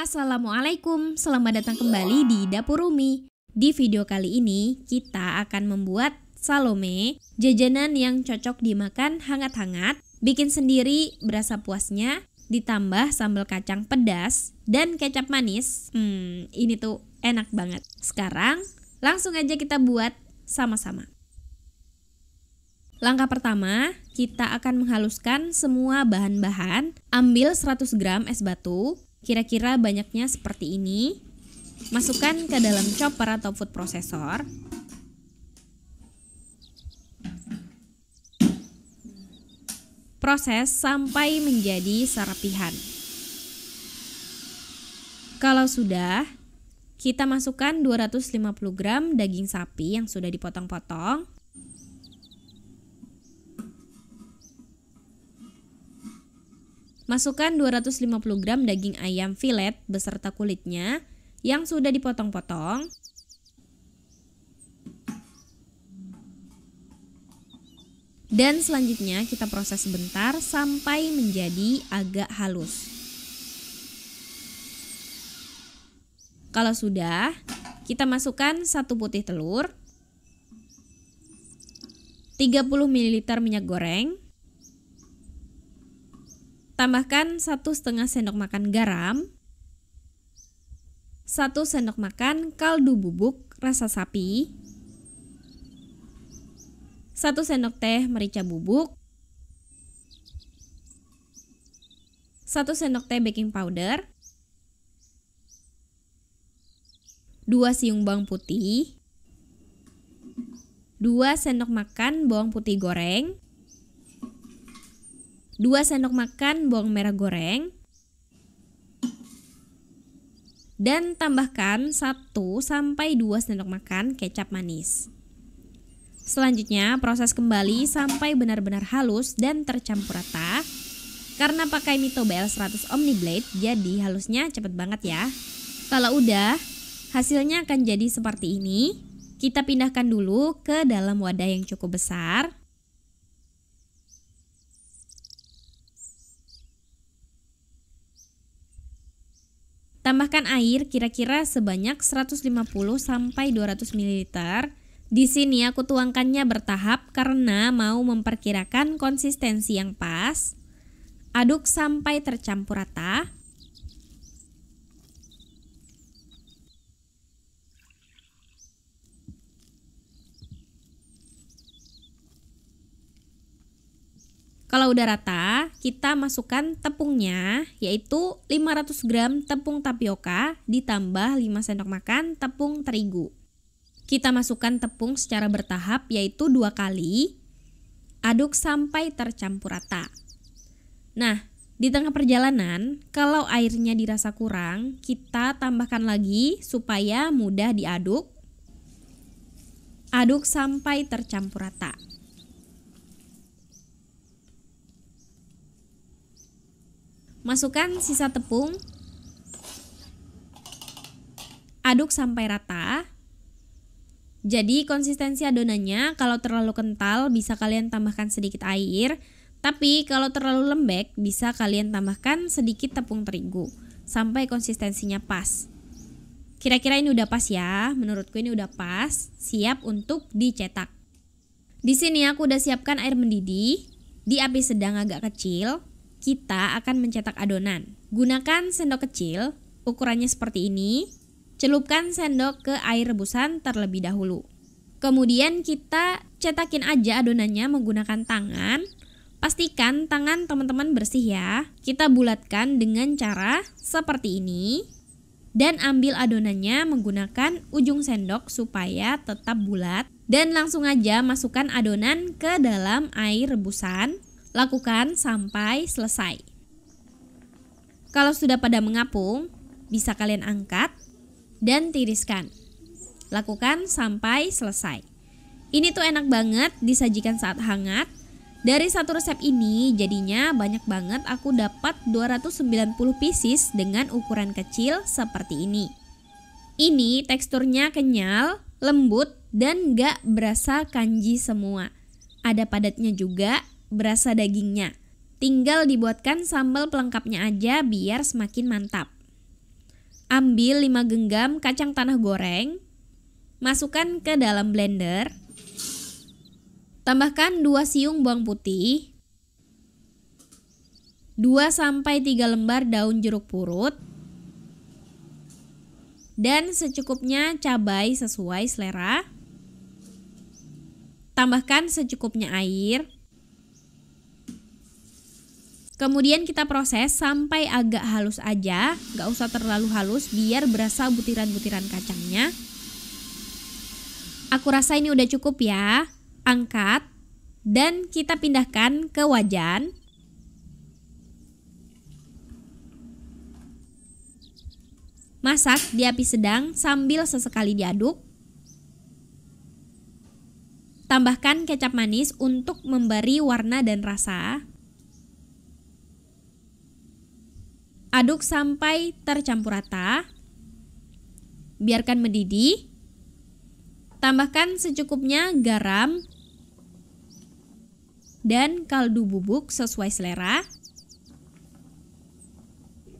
Assalamualaikum, selamat datang kembali di Dapur Umi. Di video kali ini, kita akan membuat salome, jajanan yang cocok dimakan hangat-hangat, bikin sendiri berasa puasnya, ditambah sambal kacang pedas dan kecap manis. Hmm, ini tuh enak banget. Sekarang, langsung aja kita buat sama-sama. Langkah pertama, kita akan menghaluskan semua bahan-bahan. Ambil 100 gram es batu, Kira-kira banyaknya seperti ini. Masukkan ke dalam chopper atau food processor. Proses sampai menjadi serapihan. Kalau sudah, kita masukkan 250 gram daging sapi yang sudah dipotong-potong Masukkan 250 gram daging ayam filet beserta kulitnya yang sudah dipotong-potong. Dan selanjutnya kita proses sebentar sampai menjadi agak halus. Kalau sudah, kita masukkan satu putih telur, 30 ml minyak goreng, Tambahkan satu setengah sendok makan garam, satu sendok makan kaldu bubuk rasa sapi, satu sendok teh merica bubuk, satu sendok teh baking powder, 2 siung bawang putih, 2 sendok makan bawang putih goreng, 2 sendok makan bawang merah goreng dan tambahkan 1 sampai 2 sendok makan kecap manis. Selanjutnya, proses kembali sampai benar-benar halus dan tercampur rata. Karena pakai Mito BL100 Omni Blade, jadi halusnya cepet banget ya. Kalau udah, hasilnya akan jadi seperti ini. Kita pindahkan dulu ke dalam wadah yang cukup besar. Tambahkan air kira-kira sebanyak 150 sampai 200 ml. Di sini aku tuangkannya bertahap karena mau memperkirakan konsistensi yang pas. Aduk sampai tercampur rata. Kalau udah rata, kita masukkan tepungnya yaitu 500 gram tepung tapioka ditambah 5 sendok makan tepung terigu. Kita masukkan tepung secara bertahap yaitu dua kali. Aduk sampai tercampur rata. Nah, di tengah perjalanan, kalau airnya dirasa kurang, kita tambahkan lagi supaya mudah diaduk. Aduk sampai tercampur rata. Masukkan sisa tepung. Aduk sampai rata. Jadi konsistensi adonannya kalau terlalu kental bisa kalian tambahkan sedikit air, tapi kalau terlalu lembek bisa kalian tambahkan sedikit tepung terigu sampai konsistensinya pas. Kira-kira ini udah pas ya, menurutku ini udah pas, siap untuk dicetak. Di sini aku udah siapkan air mendidih di api sedang agak kecil kita akan mencetak adonan. Gunakan sendok kecil, ukurannya seperti ini. Celupkan sendok ke air rebusan terlebih dahulu. Kemudian kita cetakin aja adonannya menggunakan tangan. Pastikan tangan teman-teman bersih ya. Kita bulatkan dengan cara seperti ini. Dan ambil adonannya menggunakan ujung sendok supaya tetap bulat. Dan langsung aja masukkan adonan ke dalam air rebusan Lakukan sampai selesai. Kalau sudah pada mengapung, bisa kalian angkat dan tiriskan. Lakukan sampai selesai. Ini tuh enak banget disajikan saat hangat. Dari satu resep ini jadinya banyak banget aku dapat 290 pieces dengan ukuran kecil seperti ini. Ini teksturnya kenyal, lembut, dan gak berasa kanji semua. Ada padatnya juga berasa dagingnya. Tinggal dibuatkan sambal pelengkapnya aja biar semakin mantap. Ambil 5 genggam kacang tanah goreng, masukkan ke dalam blender. Tambahkan 2 siung bawang putih, 2 sampai 3 lembar daun jeruk purut, dan secukupnya cabai sesuai selera. Tambahkan secukupnya air, Kemudian kita proses sampai agak halus aja, nggak usah terlalu halus biar berasa butiran-butiran kacangnya. Aku rasa ini udah cukup ya. Angkat dan kita pindahkan ke wajan. Masak di api sedang sambil sesekali diaduk. Tambahkan kecap manis untuk memberi warna dan rasa. Aduk sampai tercampur rata. Biarkan mendidih. Tambahkan secukupnya garam dan kaldu bubuk sesuai selera.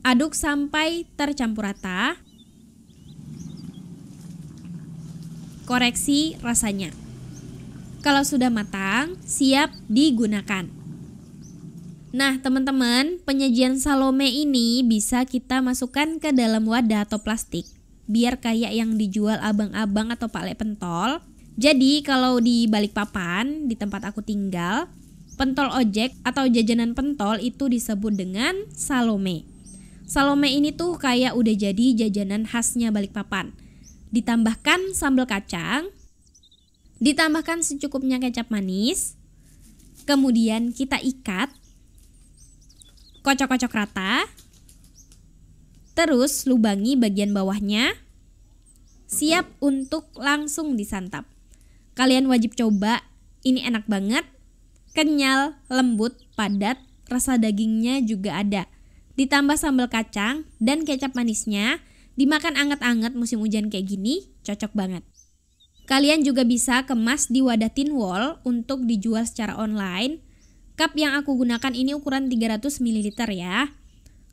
Aduk sampai tercampur rata. Koreksi rasanya. Kalau sudah matang, siap digunakan. Nah, teman-teman, penyajian salome ini bisa kita masukkan ke dalam wadah atau plastik biar kayak yang dijual abang-abang atau pak le pentol. Jadi, kalau di balik papan di tempat aku tinggal, pentol ojek atau jajanan pentol itu disebut dengan salome. Salome ini tuh kayak udah jadi jajanan khasnya balik papan. Ditambahkan sambal kacang, ditambahkan secukupnya kecap manis, kemudian kita ikat kocok-kocok rata. Terus lubangi bagian bawahnya. Siap untuk langsung disantap. Kalian wajib coba, ini enak banget. Kenyal, lembut, padat, rasa dagingnya juga ada. Ditambah sambal kacang dan kecap manisnya, dimakan anget-anget musim hujan kayak gini, cocok banget. Kalian juga bisa kemas di wadah tin wall untuk dijual secara online Cup yang aku gunakan ini ukuran 300 ml ya.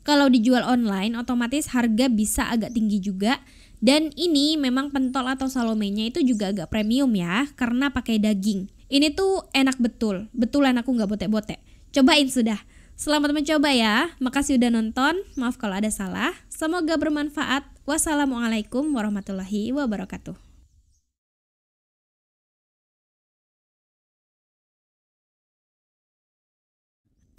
Kalau dijual online otomatis harga bisa agak tinggi juga dan ini memang pentol atau salomenya itu juga agak premium ya karena pakai daging. Ini tuh enak betul, betulan aku nggak botek-botek. Cobain sudah. Selamat mencoba ya. Makasih udah nonton. Maaf kalau ada salah. Semoga bermanfaat. Wassalamualaikum warahmatullahi wabarakatuh.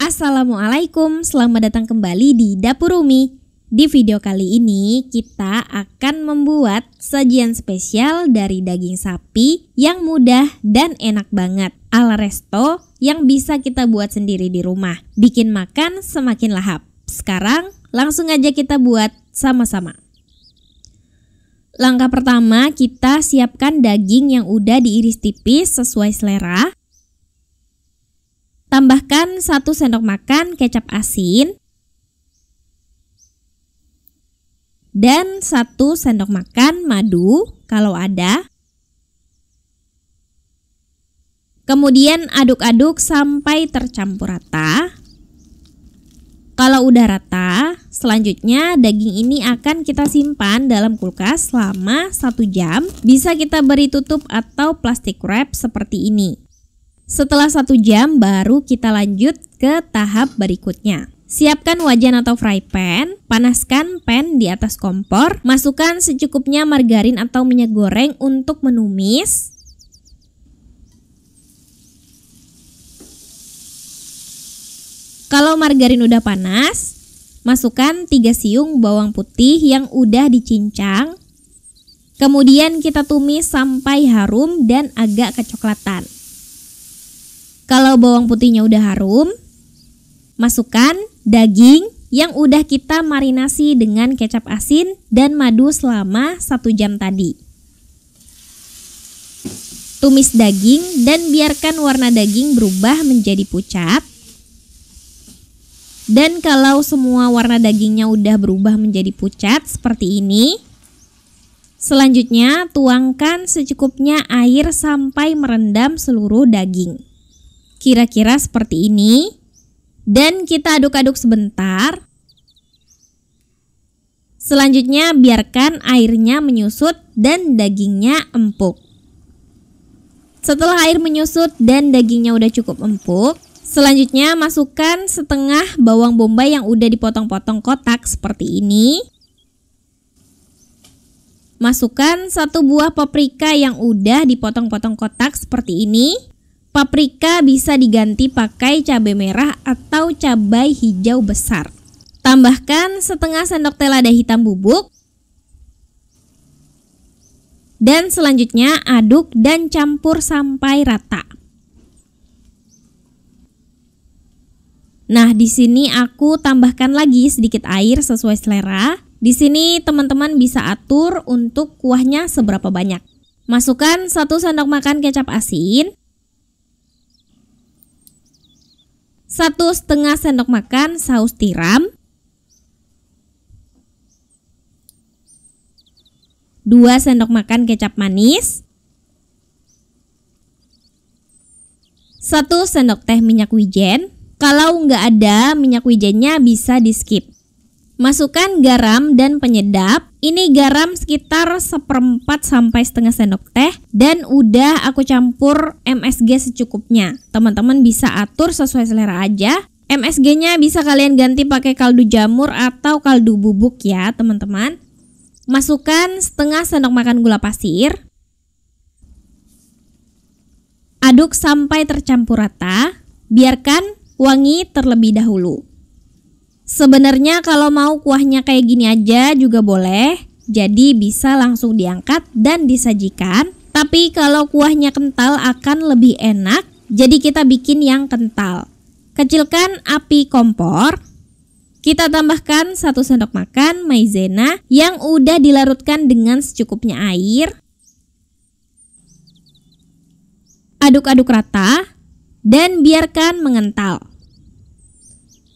Assalamualaikum, selamat datang kembali di Dapur Umi. Di video kali ini kita akan membuat sajian spesial dari daging sapi yang mudah dan enak banget. Ala resto yang bisa kita buat sendiri di rumah. Bikin makan semakin lahap. Sekarang langsung aja kita buat sama-sama. Langkah pertama, kita siapkan daging yang udah diiris tipis sesuai selera. Tambahkan 1 sendok makan kecap asin dan 1 sendok makan madu kalau ada. Kemudian aduk-aduk sampai tercampur rata. Kalau udah rata, selanjutnya daging ini akan kita simpan dalam kulkas selama 1 jam. Bisa kita beri tutup atau plastik wrap seperti ini. Setelah satu jam baru kita lanjut ke tahap berikutnya. Siapkan wajan atau fry pan, panaskan pan di atas kompor, masukkan secukupnya margarin atau minyak goreng untuk menumis. Kalau margarin udah panas, masukkan 3 siung bawang putih yang udah dicincang. Kemudian kita tumis sampai harum dan agak kecoklatan. Kalau bawang putihnya udah harum, masukkan daging yang udah kita marinasi dengan kecap asin dan madu selama satu jam tadi. Tumis daging dan biarkan warna daging berubah menjadi pucat. Dan kalau semua warna dagingnya udah berubah menjadi pucat seperti ini, selanjutnya tuangkan secukupnya air sampai merendam seluruh daging kira-kira seperti ini dan kita aduk-aduk sebentar. Selanjutnya biarkan airnya menyusut dan dagingnya empuk. Setelah air menyusut dan dagingnya udah cukup empuk, selanjutnya masukkan setengah bawang bombay yang udah dipotong-potong kotak seperti ini. Masukkan satu buah paprika yang udah dipotong-potong kotak seperti ini. Paprika bisa diganti pakai cabai merah atau cabai hijau besar. Tambahkan setengah sendok teh lada hitam bubuk. Dan selanjutnya aduk dan campur sampai rata. Nah, di sini aku tambahkan lagi sedikit air sesuai selera. Di sini teman-teman bisa atur untuk kuahnya seberapa banyak. Masukkan satu sendok makan kecap asin, satu setengah sendok makan saus tiram, dua sendok makan kecap manis, satu sendok teh minyak wijen. Kalau nggak ada minyak wijennya bisa di skip. Masukkan garam dan penyedap. Ini garam sekitar seperempat sampai setengah sendok teh dan udah aku campur MSG secukupnya. Teman-teman bisa atur sesuai selera aja. MSG-nya bisa kalian ganti pakai kaldu jamur atau kaldu bubuk ya, teman-teman. Masukkan setengah sendok makan gula pasir. Aduk sampai tercampur rata. Biarkan wangi terlebih dahulu. Sebenarnya kalau mau kuahnya kayak gini aja juga boleh. Jadi bisa langsung diangkat dan disajikan. Tapi kalau kuahnya kental akan lebih enak. Jadi kita bikin yang kental. Kecilkan api kompor. Kita tambahkan satu sendok makan maizena yang udah dilarutkan dengan secukupnya air. Aduk-aduk rata dan biarkan mengental.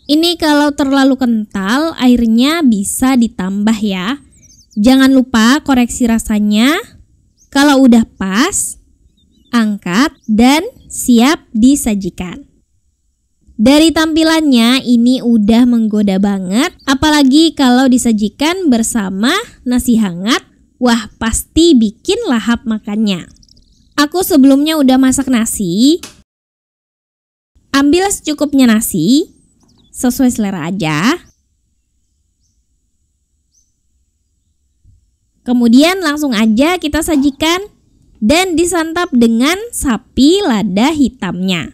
Ini kalau terlalu kental, airnya bisa ditambah ya. Jangan lupa koreksi rasanya. Kalau udah pas, angkat dan siap disajikan. Dari tampilannya ini udah menggoda banget, apalagi kalau disajikan bersama nasi hangat, wah pasti bikin lahap makannya. Aku sebelumnya udah masak nasi, ambil secukupnya nasi, sesuai selera aja. Kemudian langsung aja kita sajikan dan disantap dengan sapi lada hitamnya.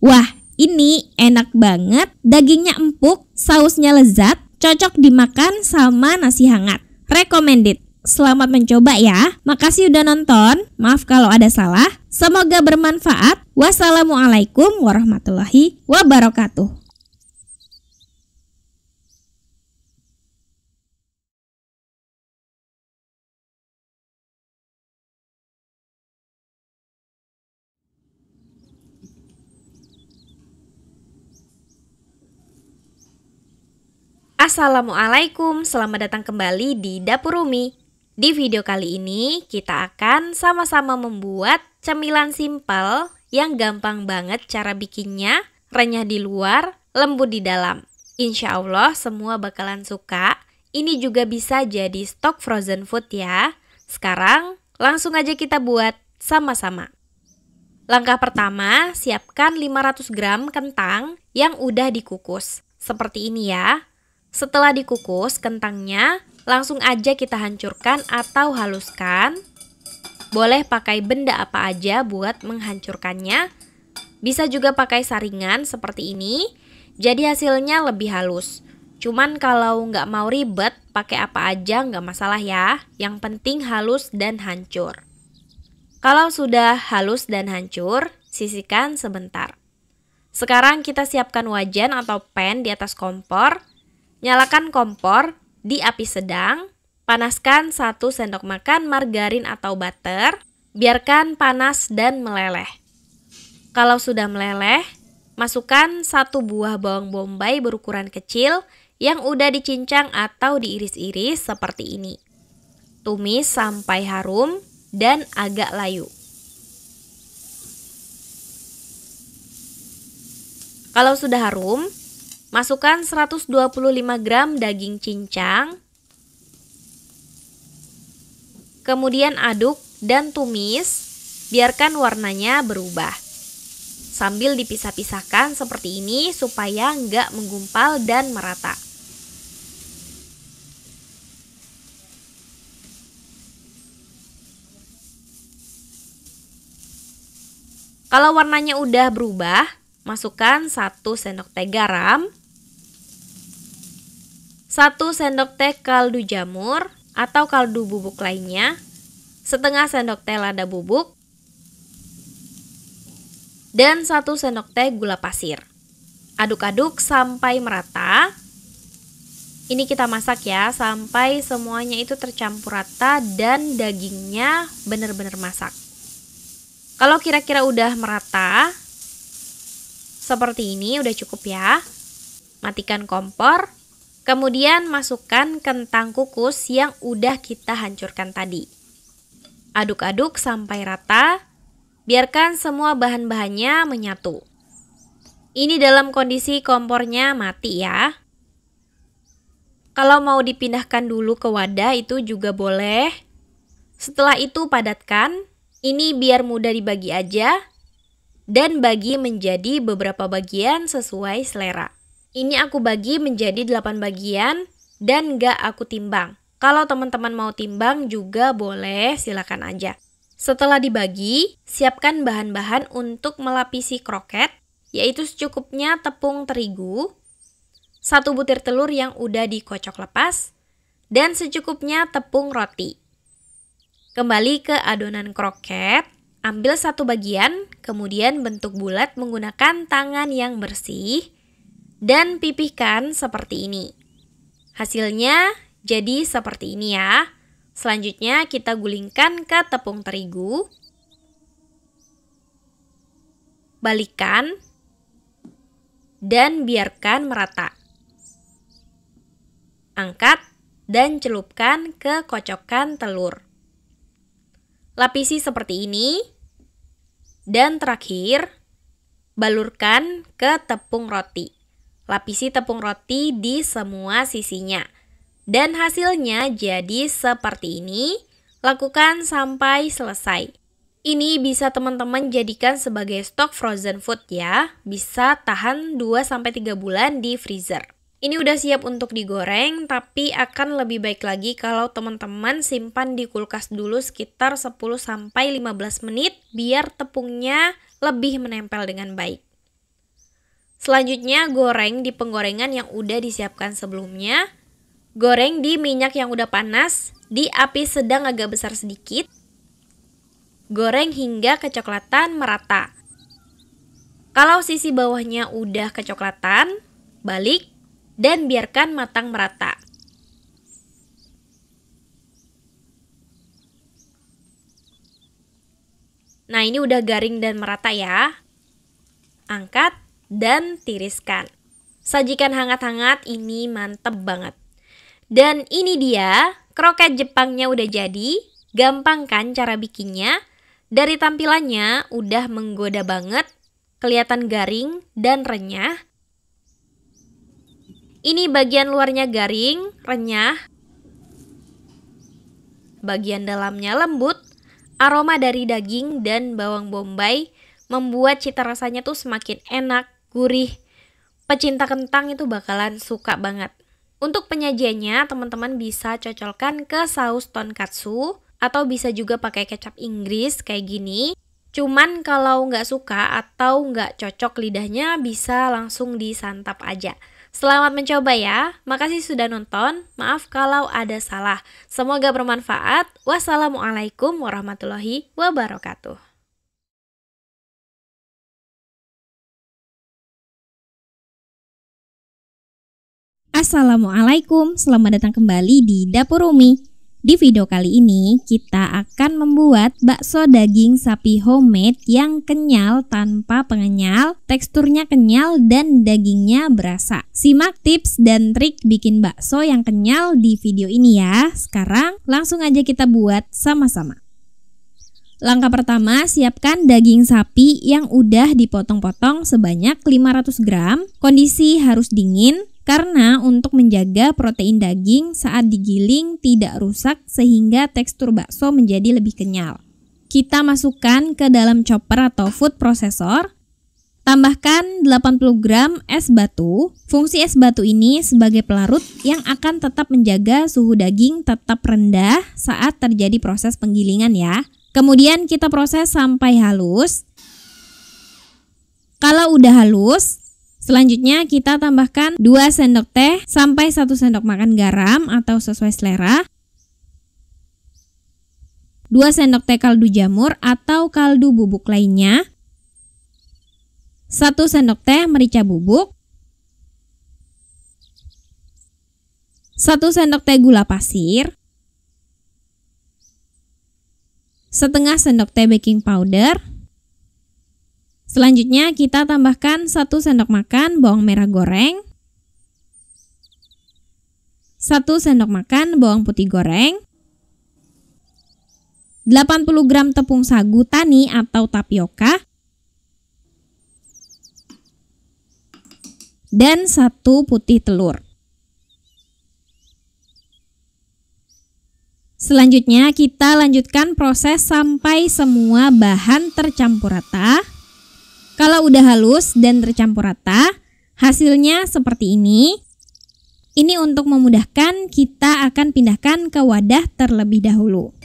Wah, ini enak banget, dagingnya empuk, sausnya lezat, cocok dimakan sama nasi hangat. Recommended. Selamat mencoba ya. Makasih udah nonton. Maaf kalau ada salah. Semoga bermanfaat. Wassalamualaikum warahmatullahi wabarakatuh. Assalamualaikum, selamat datang kembali di Dapur Rumi. Di video kali ini kita akan sama-sama membuat cemilan simpel yang gampang banget cara bikinnya, renyah di luar, lembut di dalam. Insya Allah semua bakalan suka, ini juga bisa jadi stok frozen food ya. Sekarang langsung aja kita buat sama-sama. Langkah pertama, siapkan 500 gram kentang yang udah dikukus. Seperti ini ya. Setelah dikukus kentangnya, langsung aja kita hancurkan atau haluskan. Boleh pakai benda apa aja buat menghancurkannya. Bisa juga pakai saringan seperti ini, jadi hasilnya lebih halus. Cuman kalau nggak mau ribet, pakai apa aja nggak masalah ya. Yang penting halus dan hancur. Kalau sudah halus dan hancur, sisihkan sebentar. Sekarang kita siapkan wajan atau pan di atas kompor. Nyalakan kompor di api sedang, panaskan 1 sendok makan margarin atau butter, biarkan panas dan meleleh. Kalau sudah meleleh, masukkan satu buah bawang bombay berukuran kecil yang udah dicincang atau diiris-iris seperti ini. Tumis sampai harum dan agak layu. Kalau sudah harum, Masukkan 125 gram daging cincang. Kemudian aduk dan tumis, biarkan warnanya berubah. Sambil dipisah-pisahkan seperti ini supaya nggak menggumpal dan merata. Kalau warnanya udah berubah, Masukkan 1 sendok teh garam, 1 sendok teh kaldu jamur atau kaldu bubuk lainnya, setengah sendok teh lada bubuk, dan 1 sendok teh gula pasir. Aduk-aduk sampai merata. Ini kita masak ya sampai semuanya itu tercampur rata dan dagingnya benar-benar masak. Kalau kira-kira udah merata, seperti ini udah cukup ya. Matikan kompor, kemudian masukkan kentang kukus yang udah kita hancurkan tadi. Aduk-aduk sampai rata, biarkan semua bahan-bahannya menyatu. Ini dalam kondisi kompornya mati ya. Kalau mau dipindahkan dulu ke wadah itu juga boleh. Setelah itu padatkan. Ini biar mudah dibagi aja dan bagi menjadi beberapa bagian sesuai selera. Ini aku bagi menjadi 8 bagian dan gak aku timbang. Kalau teman-teman mau timbang juga boleh, silakan aja. Setelah dibagi, siapkan bahan-bahan untuk melapisi kroket, yaitu secukupnya tepung terigu, satu butir telur yang udah dikocok lepas, dan secukupnya tepung roti. Kembali ke adonan kroket, Ambil satu bagian, kemudian bentuk bulat menggunakan tangan yang bersih dan pipihkan seperti ini. Hasilnya jadi seperti ini ya. Selanjutnya kita gulingkan ke tepung terigu. Balikan dan biarkan merata. Angkat dan celupkan ke kocokan telur. Lapisi seperti ini dan terakhir, balurkan ke tepung roti. Lapisi tepung roti di semua sisinya. Dan hasilnya jadi seperti ini. Lakukan sampai selesai. Ini bisa teman-teman jadikan sebagai stok frozen food ya. Bisa tahan 2-3 bulan di freezer. Ini udah siap untuk digoreng, tapi akan lebih baik lagi kalau teman-teman simpan di kulkas dulu sekitar 10-15 menit biar tepungnya lebih menempel dengan baik. Selanjutnya goreng di penggorengan yang udah disiapkan sebelumnya. Goreng di minyak yang udah panas, di api sedang agak besar sedikit. Goreng hingga kecoklatan merata. Kalau sisi bawahnya udah kecoklatan, balik dan biarkan matang merata. Nah, ini udah garing dan merata ya. Angkat dan tiriskan. Sajikan hangat-hangat, ini mantep banget. Dan ini dia, kroket Jepangnya udah jadi. Gampang kan cara bikinnya? Dari tampilannya udah menggoda banget, kelihatan garing dan renyah, ini bagian luarnya garing, renyah. Bagian dalamnya lembut. Aroma dari daging dan bawang bombay membuat cita rasanya tuh semakin enak, gurih. Pecinta kentang itu bakalan suka banget. Untuk penyajiannya, teman-teman bisa cocokkan ke saus tonkatsu atau bisa juga pakai kecap Inggris kayak gini. Cuman kalau nggak suka atau nggak cocok lidahnya bisa langsung disantap aja. Selamat mencoba ya. Makasih sudah nonton. Maaf kalau ada salah. Semoga bermanfaat. Wassalamualaikum warahmatullahi wabarakatuh. Assalamualaikum, selamat datang kembali di Dapur Umi. Di video kali ini, kita akan membuat bakso daging sapi homemade yang kenyal tanpa pengenyal, teksturnya kenyal dan dagingnya berasa. Simak tips dan trik bikin bakso yang kenyal di video ini ya. Sekarang langsung aja kita buat sama-sama. Langkah pertama, siapkan daging sapi yang udah dipotong-potong sebanyak 500 gram. Kondisi harus dingin, karena untuk menjaga protein daging saat digiling tidak rusak sehingga tekstur bakso menjadi lebih kenyal. Kita masukkan ke dalam chopper atau food processor. Tambahkan 80 gram es batu. Fungsi es batu ini sebagai pelarut yang akan tetap menjaga suhu daging tetap rendah saat terjadi proses penggilingan ya. Kemudian kita proses sampai halus. Kalau udah halus, Selanjutnya kita tambahkan 2 sendok teh sampai 1 sendok makan garam atau sesuai selera. 2 sendok teh kaldu jamur atau kaldu bubuk lainnya. 1 sendok teh merica bubuk. 1 sendok teh gula pasir. Setengah sendok teh baking powder Selanjutnya kita tambahkan 1 sendok makan bawang merah goreng, 1 sendok makan bawang putih goreng, 80 gram tepung sagu tani atau tapioka, dan 1 putih telur. Selanjutnya kita lanjutkan proses sampai semua bahan tercampur rata. Kalau udah halus dan tercampur rata, hasilnya seperti ini. Ini untuk memudahkan kita akan pindahkan ke wadah terlebih dahulu.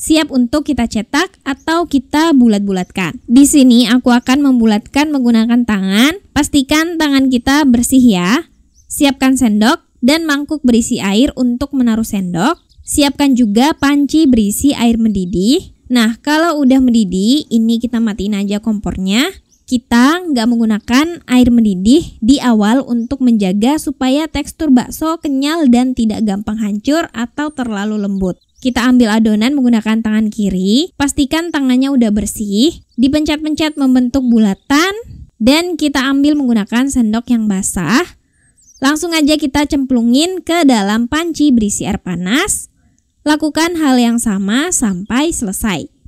Siap untuk kita cetak atau kita bulat-bulatkan. Di sini aku akan membulatkan menggunakan tangan. Pastikan tangan kita bersih ya. Siapkan sendok dan mangkuk berisi air untuk menaruh sendok. Siapkan juga panci berisi air mendidih. Nah, kalau udah mendidih, ini kita matiin aja kompornya kita nggak menggunakan air mendidih di awal untuk menjaga supaya tekstur bakso kenyal dan tidak gampang hancur atau terlalu lembut. Kita ambil adonan menggunakan tangan kiri, pastikan tangannya udah bersih, dipencet-pencet membentuk bulatan, dan kita ambil menggunakan sendok yang basah. Langsung aja kita cemplungin ke dalam panci berisi air panas. Lakukan hal yang sama sampai selesai.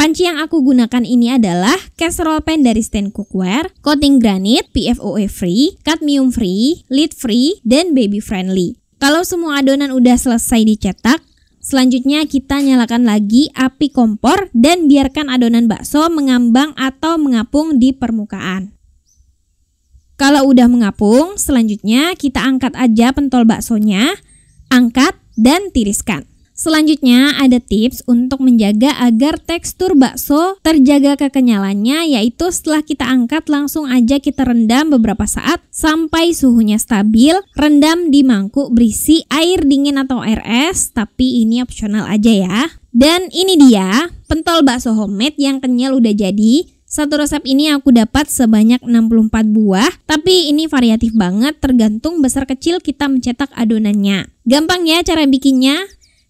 Panci yang aku gunakan ini adalah casserole pan dari Stain Cookware, coating granit, PFOA free, cadmium free, lead free, dan baby friendly. Kalau semua adonan udah selesai dicetak, Selanjutnya kita nyalakan lagi api kompor dan biarkan adonan bakso mengambang atau mengapung di permukaan. Kalau udah mengapung, selanjutnya kita angkat aja pentol baksonya, angkat dan tiriskan. Selanjutnya ada tips untuk menjaga agar tekstur bakso terjaga kekenyalannya yaitu setelah kita angkat langsung aja kita rendam beberapa saat sampai suhunya stabil. Rendam di mangkuk berisi air dingin atau air es, tapi ini opsional aja ya. Dan ini dia pentol bakso homemade yang kenyal udah jadi. Satu resep ini aku dapat sebanyak 64 buah, tapi ini variatif banget tergantung besar kecil kita mencetak adonannya. Gampang ya cara bikinnya?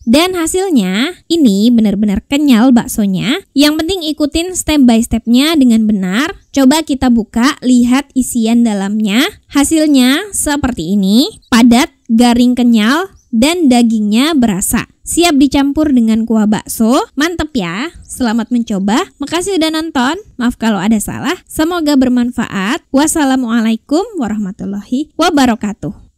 Dan hasilnya ini benar-benar kenyal baksonya. Yang penting ikutin step by stepnya dengan benar. Coba kita buka, lihat isian dalamnya. Hasilnya seperti ini, padat, garing kenyal, dan dagingnya berasa. Siap dicampur dengan kuah bakso. Mantep ya. Selamat mencoba. Makasih udah nonton. Maaf kalau ada salah. Semoga bermanfaat. Wassalamualaikum warahmatullahi wabarakatuh.